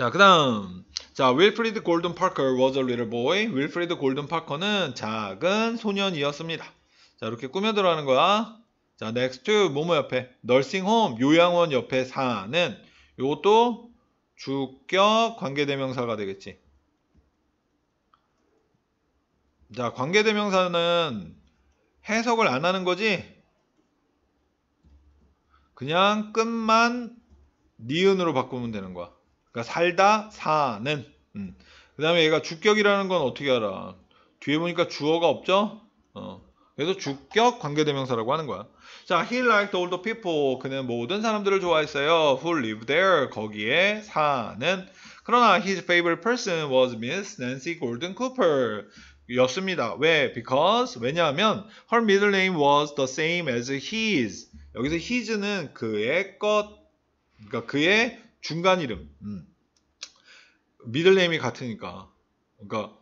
자, 그다음 자, 윌프리드 골든 파커 was a little boy. 윌프리드 골든 파커는 작은 소년이었습니다. 자, 이렇게 꾸며들어가는 거야. 자, next to 뭐뭐 옆에 널싱홈 요양원 옆에 사는 요것도 주격 관계대명사가 되겠지. 자, 관계대명사는 해석을 안 하는 거지. 그냥 끝만 니은으로 바꾸면 되는 거야. 그러니까 살다 사는. 음. 그 다음에 얘가 주격이라는 건 어떻게 알아? 뒤에 보니까 주어가 없죠? 어. 그래서 주격 관계대명사라고 하는 거야. 자, he liked all the people. 그는 모든 사람들을 좋아했어요. Who live there? 거기에 사는. 그러나 his favorite person was Miss Nancy Golden Cooper. 였습니다. 왜? Because 왜냐하면 her middle name was the same as his. 여기서 his는 그의 것, 그러니까 그의 중간 이름. 음. 미들네임이 같으니까. 그러니까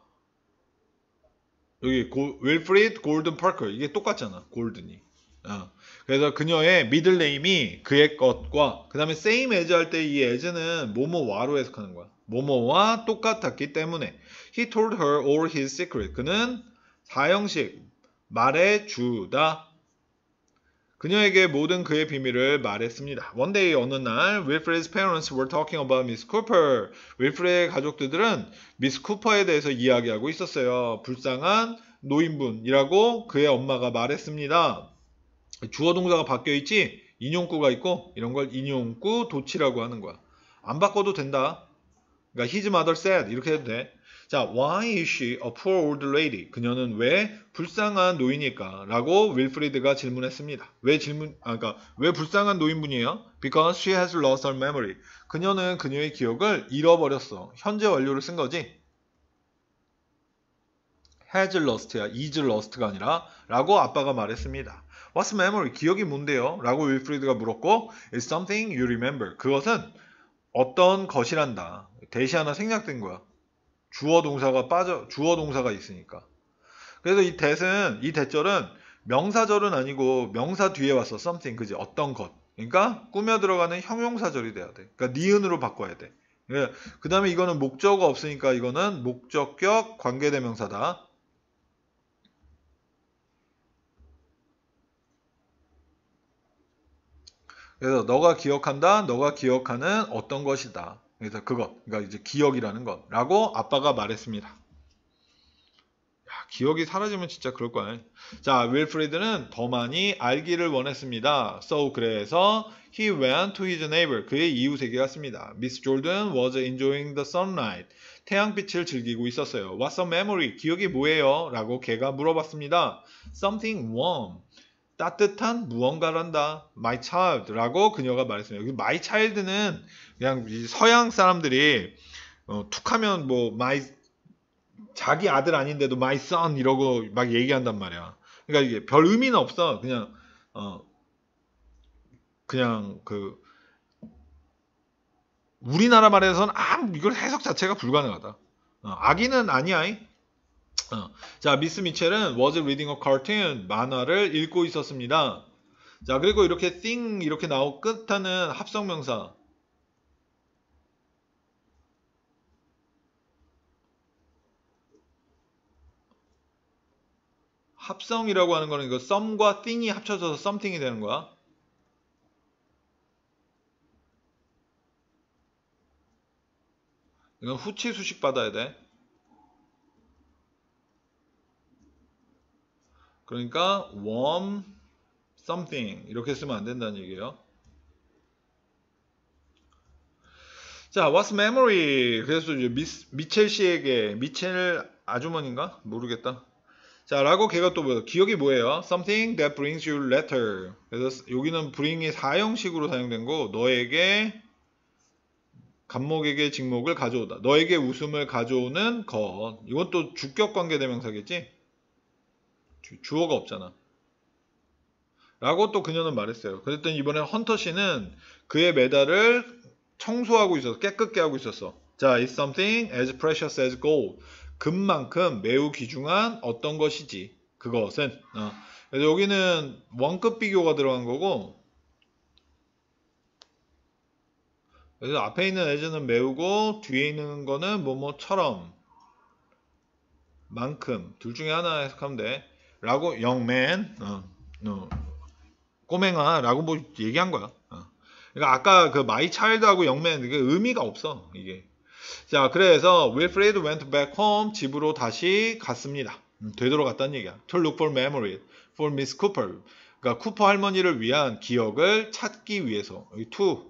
여기 고, 윌프리드 골든 파커 이게 똑같잖아. 골든이. 어. 그래서 그녀의 미들네임이 그의 것과 그 다음에 same as 할 때 이 as는 모모와로 해석하는 거야. 모모와 똑같았기 때문에 he told her all his secret. 그는 사형식 말해주다 그녀에게 모든 그의 비밀을 말했습니다. One day 어느 날 Wilfred's parents were talking about Miss Cooper. Wilfred의 가족들은 Miss Cooper에 대해서 이야기하고 있었어요. 불쌍한 노인분이라고 그의 엄마가 말했습니다. 주어 동사가 바뀌어 있지 인용구가 있고 이런 걸 인용구 도치라고 하는 거야. 안 바꿔도 된다. 그러니까 his mother said 이렇게 해도 돼. 자, why is she a poor old lady? 그녀는 왜 불쌍한 노인일까? 라고 윌프리드가 질문했습니다. 왜 질문, 아, 그러니까 왜 불쌍한 노인분이에요? Because she has lost her memory. 그녀는 그녀의 기억을 잃어버렸어. 현재 완료를 쓴 거지. has lost야, is lost가 아니라 라고 아빠가 말했습니다. What's memory? 기억이 뭔데요? 라고 윌프리드가 물었고 It's something you remember. 그것은 어떤 것이란다. 대시 하나 생략된 거야. 주어 동사가 빠져 주어 동사가 있으니까. 그래서 이 대은 이 대절은 명사절은 아니고 명사 뒤에 왔어 something 그지 어떤 것. 그러니까 꾸며 들어가는 형용사절이 돼야 돼. 그러니까 니은으로 바꿔야 돼. 예. 그 다음에 이거는 목적어 없으니까 이거는 목적격 관계대명사다. 그래서 너가 기억한다, 너가 기억하는 어떤 것이다. 그래서 그거, 그러니까 이제 기억이라는 것, 라고 아빠가 말했습니다. 야, 기억이 사라지면 진짜 그럴 거 아니에요. 자, 윌프리드는 더 많이 알기를 원했습니다. So 그래서 he went to his neighbor. 그의 이웃에게 갔습니다. Miss Jordan was enjoying the sunlight. 태양빛을 즐기고 있었어요. What's a memory? 기억이 뭐예요? 라고 걔가 물어봤습니다. Something warm. 따뜻한 무언가란다. My child라고 그녀가 말했어요. 여기 my child는 그냥 서양 사람들이 어, 툭하면 뭐 my 자기 아들 아닌데도 my son 이러고 막 얘기한단 말이야. 그러니까 이게 별 의미는 없어. 그냥 어 그냥 그 우리나라 말에서는 아무 이걸 해석 자체가 불가능하다. 어, 아기는 아니야. 어. 자, 미스 미첼은 was reading a cartoon 만화를 읽고 있었습니다. 자, 그리고 이렇게 thing 이렇게 나오고 끝하는 합성명사. 합성이라고 하는 거는 이거 some과 thing이 합쳐져서 something이 되는 거야. 이건 후치 수식 받아야 돼. 그러니까 warm something 이렇게 쓰면 안 된다는 얘기예요. 자, what's memory? 그래서 이제 미, 미첼 씨에게 미첼 아주머니인가? 모르겠다. 자, 라고 걔가 또 뭐예요? 기억이 뭐예요? something that brings you letter. 그래서 여기는 bring이 사형식으로 사용된 거 너에게 감목에게 직목을 가져오다. 너에게 웃음을 가져오는 것. 이것도 주격 관계 대명사겠지? 주, 어가 없잖아. 라고 또 그녀는 말했어요. 그랬더니 이번에 헌터 씨는 그의 메달을 청소하고 있어서 깨끗게 하고 있었어. 자, it's something as precious as gold. 금만큼 매우 귀중한 어떤 것이지. 그것은. 어. 그래서 여기는 원급 비교가 들어간 거고. 그래서 앞에 있는 as는 매우고 뒤에 있는 거는 뭐뭐처럼 만큼 둘 중에 하나 해석하면 돼. 라고 영맨 어, 어, 꼬맹아 라고 뭐 얘기한 거야 어. 그러니까 아까 그 마이 차일드하고 영맨 이게 의미가 없어 이게 자 그래서 Wilfred went back home 집으로 다시 갔습니다 음, 되돌아갔다는 얘기야 to look for memory for Miss Cooper 그러니까 쿠퍼 할머니를 위한 기억을 찾기 위해서 여기 to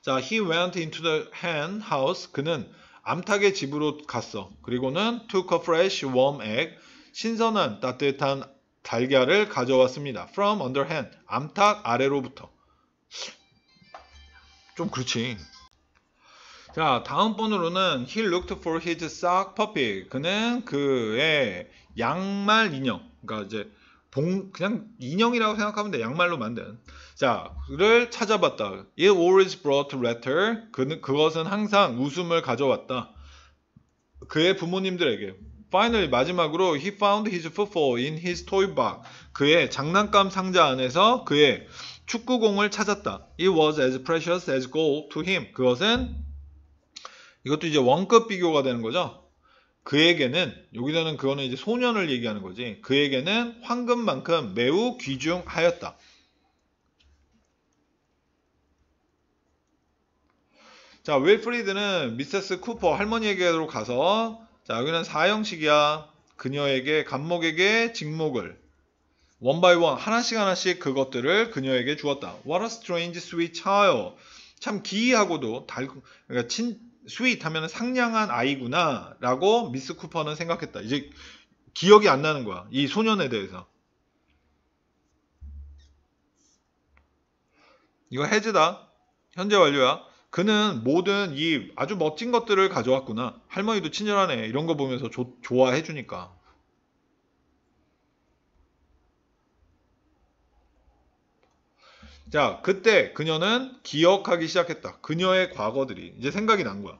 자, he went into the hen house. 그는 암탉의 집으로 갔어. 그리고는 took a fresh warm egg, 신선한 따뜻한 달걀을 가져왔습니다. from underhand, 암탉 아래로부터. 좀 그렇지. 자, 다음 번으로는 he looked for his sock puppy. 그는 그의 양말 인형. 그러니까 이제 동 그냥 인형이라고 생각하면 돼 양말로 만든 자를 그 찾아봤다 it always brought laughter 그, 그것은 항상 웃음을 가져왔다 그의 부모님들에게 finally 마지막으로 he found his football in his toy box 그의 장난감 상자 안에서 그의 축구공을 찾았다 it was as precious as gold to him 그것은 이것도 이제 원급 비교가 되는 거죠 그에게는 여기서는 그거는 이제 소년을 얘기하는 거지. 그에게는 황금만큼 매우 귀중하였다. 자, 윌프리드는 미세스 쿠퍼 할머니에게로 가서 자, 여기는 사형식이야. 그녀에게 감목에게 직목을 원바이원 하나씩 하나씩 그것들을 그녀에게 주었다. What a strange sweet child. 참 기이하고도 달 그러니까 친 스윗하면 상냥한 아이구나라고 미스 쿠퍼는 생각했다. 이제 기억이 안 나는 거야. 이 소년에 대해서. 이거 해지다. 현재 완료야. 그는 모든 이 아주 멋진 것들을 가져왔구나. 할머니도 친절하네. 이런 거 보면서 조, 좋아해 주니까. 자, 그때 그녀는 기억하기 시작했다. 그녀의 과거들이 이제 생각이 난 거야.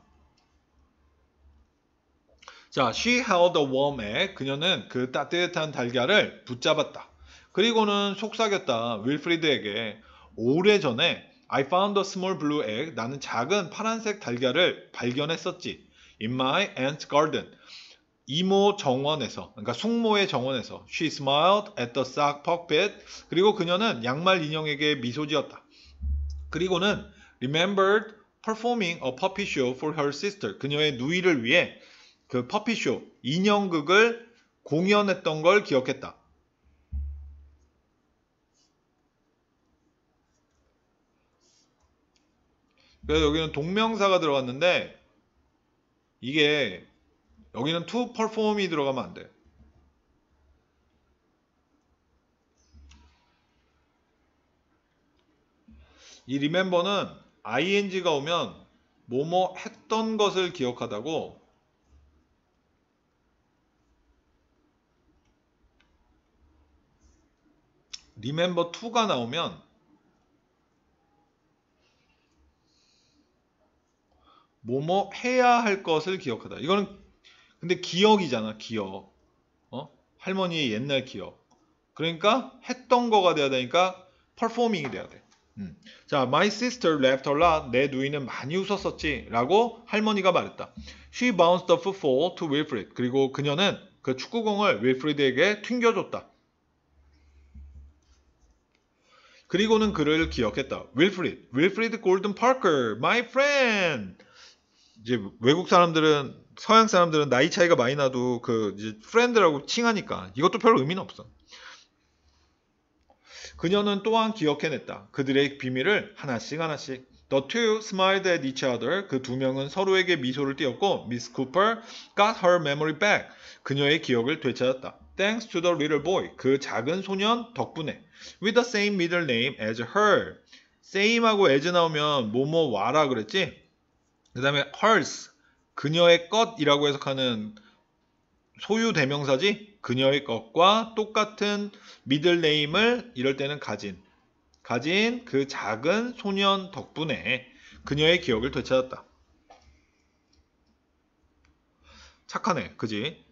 자, she held a worm에 그녀는 그 따뜻한 달걀을 붙잡았다. 그리고는 속삭였다. 윌프리드에게 오래전에 I found a small blue egg. 나는 작은 파란색 달걀을 발견했었지. In my aunt's garden. 이모 정원에서 그러니까 숙모의 정원에서 she smiled at the sock pocket 그리고 그녀는 양말 인형에게 미소 지었다. 그리고는 remembered performing a puppy show for her sister 그녀의 누이를 위해 그 puppy show, 인형극을 공연했던 걸 기억했다. 그래서 여기는 동명사가 들어갔는데 이게 여기는 to perform이 들어가면 안 돼. 이 remember는 ing가 오면 뭐뭐 했던 것을 기억하다고 remember to가 나오면 뭐뭐 해야 할 것을 기억하다. 이거는 근데 기억이잖아, 기억. 어? 할머니의 옛날 기억. 그러니까 했던 거가 돼야 되니까 퍼포밍이 돼야 돼. 음. 자, my sister laughed a lot. 내 누이는 많이 웃었었지. 라고 할머니가 말했다. She bounced the football to Wilfred. 그리고 그녀는 그 축구공을 윌프리드에게 튕겨줬다. 그리고는 그를 기억했다. 윌프리드, 윌프리드 골든 파커, my friend. 이제 외국 사람들은 서양 사람들은 나이 차이가 많이 나도 그 이제 프렌드라고 칭하니까 이것도 별 의미는 없어. 그녀는 또한 기억해냈다. 그들의 비밀을 하나씩 하나씩. The two smiled at each other. 그 두 명은 서로에게 미소를 띄었고, Miss Cooper got her memory back. 그녀의 기억을 되찾았다. Thanks to the little boy. 그 작은 소년 덕분에. With the same middle name as her. same하고 as 나오면 뭐뭐 와라 그랬지? 그 다음에 hers. 그녀의 것이라고 해석하는 소유 대명사지 그녀의 것과 똑같은 미들네임을 이럴 때는 가진 가진 그 작은 소년 덕분에 그녀의 기억을 되찾았다. 착하네, 그지?